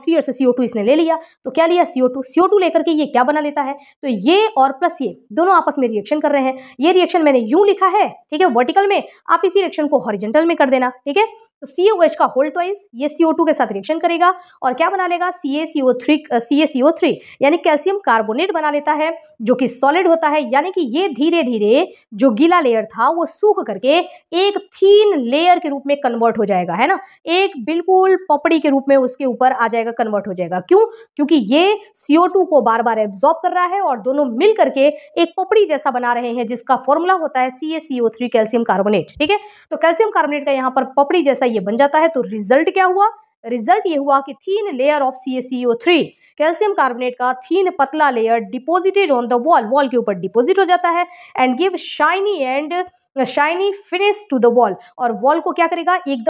atmosphere से CO इसने ले लिया तो क्या लिया सीओ टू सीओ लेकर के ये क्या बना लेता है तो ये और प्लस ये दोनों आपस में रिएक्शन कर रहे हैं ये रिएक्शन मैंने यूं लिखा है ठीक है वर्टिकल में आप इसी रिएक्शन को हॉरिजेंटल में कर देना ठीक है तो सी ओ एच का होल ट्वाइस ये सी ओ टू के साथ रिएक्शन करेगा और क्या बना लेगा C A C O three C A C O three यानी कैल्शियम कार्बोनेट बना लेता है जो कि सॉलिड होता है यानी कि ये धीरे धीरे जो गीला लेयर था वो सूख करके एक थीन लेयर के रूप में कन्वर्ट हो जाएगा है ना एक बिल्कुल पपड़ी के रूप में उसके ऊपर आ जाएगा कन्वर्ट हो जाएगा क्यों क्योंकि ये सी ओ टू को बार बार एब्जॉर्ब कर रहा है और दोनों मिल करके एक पपड़ी जैसा बना रहे हैं जिसका फॉर्मूला होता है C A C O three calcium carbonate ठीक है तो कैल्शियम कार्बोनेट का यहाँ पर पपड़ी जैसा ये बन जाता है तो रिजल्ट क्या हुआ रिजल्ट ये हुआ कि thin layer of C three calcium carbonate का थीन पतला layer deposited on the wall wall के ऊपर डिपोजिट हो जाता है and give shiny and shiny finish to the wall और वॉल को क्या करेगा एकदम